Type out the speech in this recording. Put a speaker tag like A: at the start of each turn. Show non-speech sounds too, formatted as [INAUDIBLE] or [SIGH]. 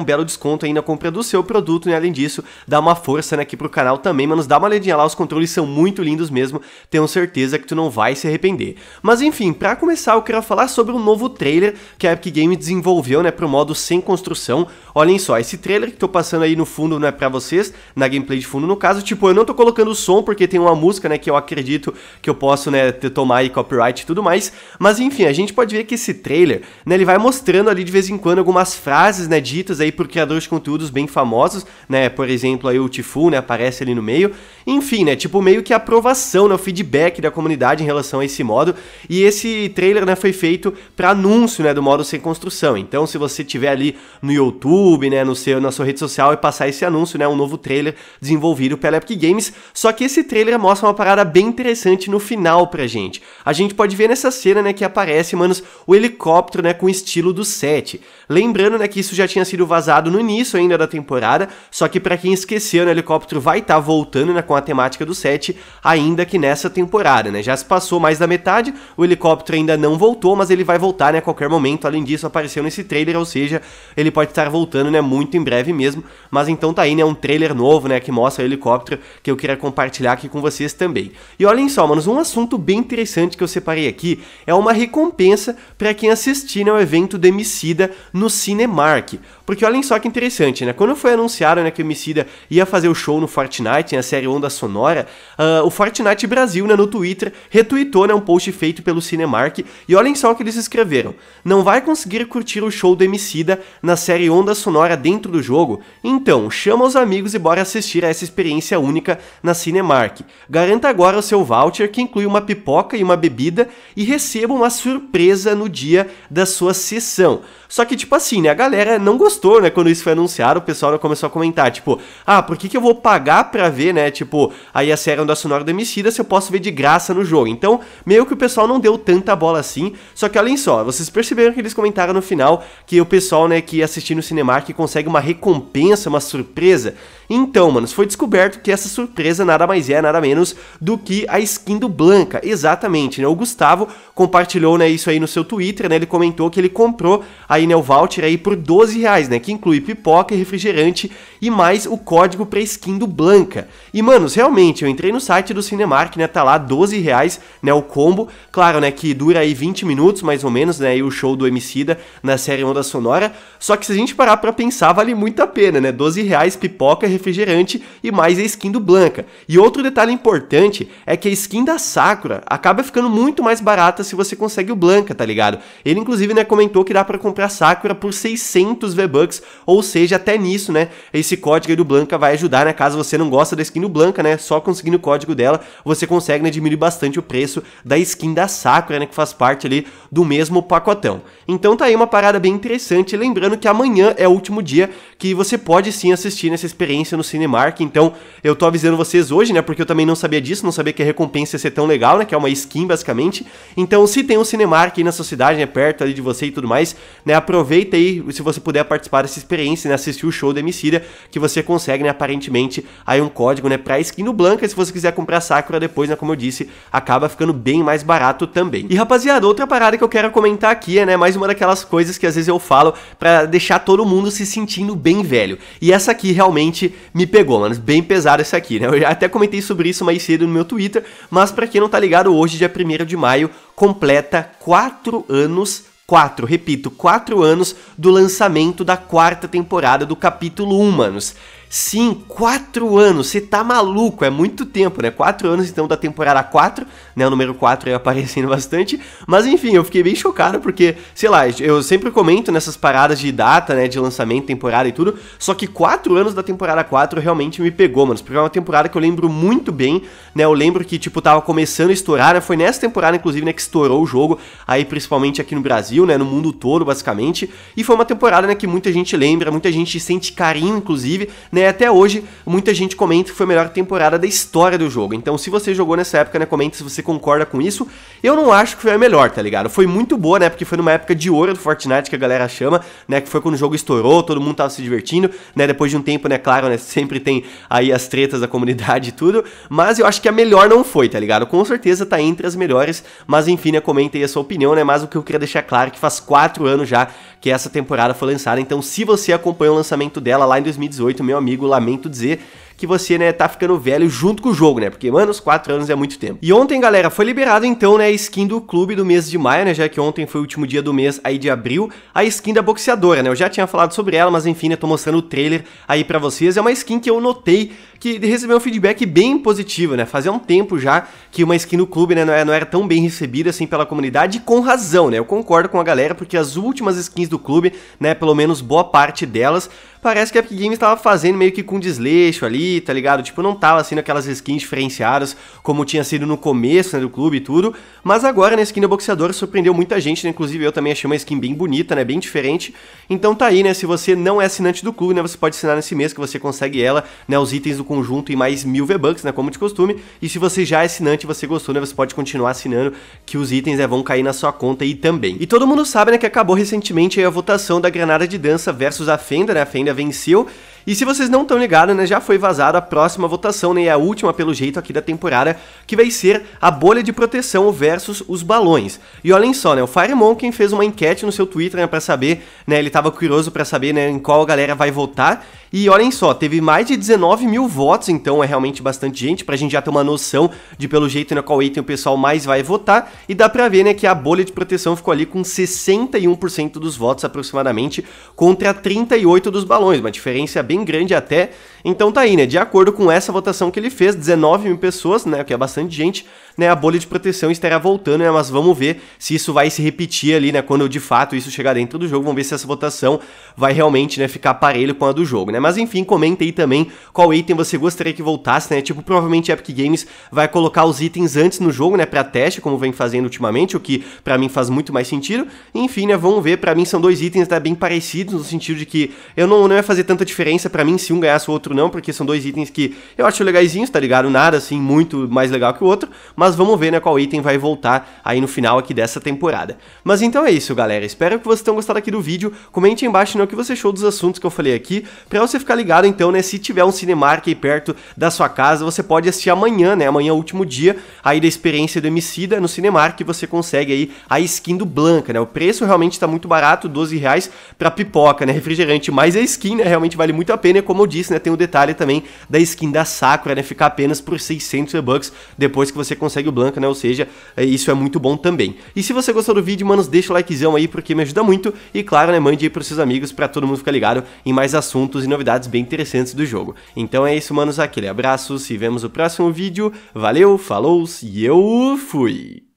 A: um belo desconto aí na compra do seu produto, né? Além disso, dá uma força né, aqui pro canal também, mas dá uma olhadinha lá, os controles são muito lindos mesmo, tenho certeza que tu não vai se arrepender. Mas enfim, para começar eu quero falar sobre um novo trailer que a Epic Games desenvolveu, né, pro modo sem construção. Olhem só, esse trailer que tô passando aí no fundo, né, para vocês, na gameplay de fundo no caso, tipo, eu não tô colocando som porque tem uma música, né, que eu acredito que eu posso, né, tomar aí copyright e tudo mais, mas enfim, a gente pode ver que esse trailer, né, ele vai mostrando ali de vez em quando algumas frases, né, ditas aí aí por criadores de conteúdos bem famosos, né? Por exemplo, aí o Tifu, né, aparece ali no meio. Enfim, né, tipo meio que a aprovação, né, o feedback da comunidade em relação a esse modo. E esse trailer, né, foi feito para anúncio, né, do modo sem construção. Então, se você tiver ali no YouTube, né, no seu na sua rede social e passar esse anúncio, né, um novo trailer desenvolvido pela Epic Games, só que esse trailer mostra uma parada bem interessante no final pra gente. A gente pode ver nessa cena, né, que aparece, manos, o helicóptero, né, com o estilo do set. Lembrando, né, que isso já tinha sido vazado vazado no início ainda da temporada, só que para quem esqueceu, né, o helicóptero vai estar tá voltando né, com a temática do set, ainda que nessa temporada, né? Já se passou mais da metade, o helicóptero ainda não voltou, mas ele vai voltar né, a qualquer momento. Além disso, apareceu nesse trailer, ou seja, ele pode estar voltando né, muito em breve mesmo. Mas então tá aí, né? Um trailer novo, né? Que mostra o helicóptero que eu queria compartilhar aqui com vocês também. E olhem só, manos, um assunto bem interessante que eu separei aqui é uma recompensa para quem assistir né, o evento Demicida no Cinemark. Porque olhem só que interessante, né? Quando foi anunciado né, que o Emicida ia fazer o show no Fortnite, na né, série Onda Sonora, uh, o Fortnite Brasil, né, no Twitter, retweetou né, um post feito pelo Cinemark e olhem só o que eles escreveram. Não vai conseguir curtir o show do Emicida na série Onda Sonora dentro do jogo? Então, chama os amigos e bora assistir a essa experiência única na Cinemark. Garanta agora o seu voucher que inclui uma pipoca e uma bebida e receba uma surpresa no dia da sua sessão. Só que tipo assim, né, a galera não gostou né? Quando isso foi anunciado, o pessoal começou a comentar, tipo, ah, por que, que eu vou pagar pra ver, né? Tipo, aí a série onda é sonora do Emicida se eu posso ver de graça no jogo. Então, meio que o pessoal não deu tanta bola assim. Só que olhem só, vocês perceberam que eles comentaram no final que o pessoal, né, que assistindo no Cinemark consegue uma recompensa, uma surpresa. Então, mano foi descoberto que essa surpresa nada mais é, nada menos do que a skin do Blanca. Exatamente, né? O Gustavo compartilhou, né, isso aí no seu Twitter, né? Ele comentou que ele comprou aí, né, o voucher aí por 12 reais, né? que inclui pipoca e refrigerante e mais o código pra skin do Blanca. E, manos, realmente, eu entrei no site do Cinemark, né, tá lá 12 reais, né, o combo. Claro, né, que dura aí 20 minutos, mais ou menos, né, e o show do Emicida na série Onda Sonora. Só que se a gente parar pra pensar, vale muito a pena, né, 12 reais, pipoca, refrigerante e mais a skin do Blanca. E outro detalhe importante é que a skin da Sakura acaba ficando muito mais barata se você consegue o Blanca, tá ligado? Ele, inclusive, né, comentou que dá para comprar Sakura por 600 V-Bucks Bucks, ou seja, até nisso, né, esse código aí do Blanca vai ajudar, né, caso você não gosta da skin do Blanca, né, só conseguindo o código dela, você consegue, né, diminuir bastante o preço da skin da Sakura, né, que faz parte ali do mesmo pacotão. Então tá aí uma parada bem interessante, lembrando que amanhã é o último dia que você pode sim assistir nessa experiência no Cinemark, então eu tô avisando vocês hoje, né, porque eu também não sabia disso, não sabia que a recompensa ia ser tão legal, né, que é uma skin basicamente, então se tem um Cinemark aí na sua cidade, né, perto ali de você e tudo mais, né, aproveita aí, se você puder participar essa experiência, né, assistir o show do Emicida, que você consegue, né, aparentemente, aí um código, né, pra skin no Blanca, se você quiser comprar Sakura depois, né, como eu disse, acaba ficando bem mais barato também. E rapaziada, outra parada que eu quero comentar aqui é, né, mais uma daquelas coisas que às vezes eu falo para deixar todo mundo se sentindo bem velho. E essa aqui realmente me pegou, mano, bem pesada essa aqui, né? Eu já até comentei sobre isso mais cedo no meu Twitter, mas para quem não tá ligado, hoje, dia 1 de maio, completa 4 anos Quatro, repito, quatro anos do lançamento da quarta temporada do capítulo 1, manos. Sim, quatro anos, você tá maluco, é muito tempo, né? Quatro anos, então, da temporada 4, né? O número 4 aí aparecendo [LAUGHS] bastante. Mas enfim, eu fiquei bem chocado, porque, sei lá, eu sempre comento nessas paradas de data, né? De lançamento, temporada e tudo. Só que quatro anos da temporada 4 realmente me pegou, mano. Porque é uma temporada que eu lembro muito bem, né? Eu lembro que, tipo, tava começando a estourar, né? Foi nessa temporada, inclusive, né, que estourou o jogo. Aí, principalmente aqui no Brasil, né? No mundo todo, basicamente. E foi uma temporada, né, que muita gente lembra, muita gente sente carinho, inclusive, né? né, até hoje muita gente comenta que foi a melhor temporada da história do jogo. Então, se você jogou nessa época, né, comenta se você concorda com isso. Eu não acho que foi a melhor, tá ligado? Foi muito boa, né, porque foi numa época de ouro do Fortnite que a galera chama, né, que foi quando o jogo estourou, todo mundo tava se divertindo, né, depois de um tempo, né, claro, né, sempre tem aí as tretas da comunidade e tudo, mas eu acho que a melhor não foi, tá ligado? Com certeza tá entre as melhores, mas enfim, né, comenta aí a sua opinião, né, mas o que eu queria deixar claro é que faz quatro anos já que essa temporada foi lançada, então se você acompanhou o lançamento dela lá em 2018, meu amigo, amigo, lamento dizer, que você, né, tá ficando velho junto com o jogo, né? Porque, mano, os 4 anos é muito tempo. E ontem, galera, foi liberado então, né, a skin do clube do mês de maio, né? Já que ontem foi o último dia do mês aí de abril, a skin da boxeadora, né? Eu já tinha falado sobre ela, mas enfim, né, tô mostrando o trailer aí para vocês. É uma skin que eu notei que recebeu um feedback bem positivo, né? Fazia um tempo já que uma skin do clube, né, é, não era, tão bem recebida assim pela comunidade, e com razão, né? Eu concordo com a galera, porque as últimas skins do clube, né, pelo menos boa parte delas, parece que a Epic Games estava fazendo meio que com desleixo ali, tá ligado? Tipo, não tava sendo aquelas skins diferenciadas como tinha sido no começo né, do clube e tudo. Mas agora, na né, skin do boxeador, surpreendeu muita gente, né? Inclusive, eu também achei uma skin bem bonita, né? Bem diferente. Então tá aí, né? Se você não é assinante do clube, né? Você pode assinar nesse mês que você consegue ela, né? Os itens do conjunto e mais mil V-Bucks, né? Como de costume. E se você já é assinante e você gostou, né? Você pode continuar assinando, que os itens né, vão cair na sua conta aí também. E todo mundo sabe, né? Que acabou recentemente a votação da Granada de Dança versus a Fenda, né? A Fenda venceu e se vocês não estão ligados, né, já foi vazada a próxima votação, né, e a última pelo jeito aqui da temporada, que vai ser a bolha de proteção versus os balões. E olhem só, né, o Fire Monkey fez uma enquete no seu Twitter, né, para saber, né, ele tava curioso para saber, né, em qual a galera vai votar. E olhem só, teve mais de 19 mil votos, então é realmente bastante gente, pra gente já ter uma noção de pelo jeito na né, qual item o pessoal mais vai votar. E dá pra ver, né, que a bolha de proteção ficou ali com 61% dos votos aproximadamente, contra 38% dos balões, uma diferença bem bem grande até. Então tá aí, né? De acordo com essa votação que ele fez, 19 mil pessoas, né? Que é bastante gente, né? A bolha de proteção estará voltando, né? Mas vamos ver se isso vai se repetir ali, né? Quando de fato isso chegar dentro do jogo, vamos ver se essa votação vai realmente, né? Ficar parelho com a do jogo, né? Mas enfim, comenta aí também qual item você gostaria que voltasse, né? Tipo, provavelmente a Epic Games vai colocar os itens antes no jogo, né? Pra teste, como vem fazendo ultimamente, o que para mim faz muito mais sentido. Enfim, né? Vamos ver. Para mim são dois itens, né? Bem parecidos, no sentido de que eu não, não ia fazer tanta diferença para mim se um ganhasse o outro outro não, porque são dois itens que eu acho legaisinhos, tá ligado? Nada assim muito mais legal que o outro, mas vamos ver né, qual item vai voltar aí no final aqui dessa temporada. Mas então é isso, galera. Espero que vocês tenham gostado aqui do vídeo. Comente aí embaixo né, o que você achou dos assuntos que eu falei aqui, pra você ficar ligado então, né, se tiver um Cinemark aí perto da sua casa, você pode assistir amanhã, né? Amanhã é o último dia aí da experiência do Emicida no Cinemark, você consegue aí a skin do Blanca, né? O preço realmente tá muito barato, 12 reais pra pipoca, né? Refrigerante, mas a skin, né, realmente vale muito a pena, como eu disse, né, tem o detalhe também da skin da Sakura, né? Ficar apenas por 600 V-Bucks depois que você consegue o Blanca, né? Ou seja, é, isso é muito bom também. E se você gostou do vídeo, manos, deixa o likezão aí porque me ajuda muito. E claro, né? Mande aí pros seus amigos para todo mundo ficar ligado em mais assuntos e novidades bem interessantes do jogo. Então é isso, manos. Aquele abraço, se vemos no próximo vídeo. Valeu, falou e eu fui!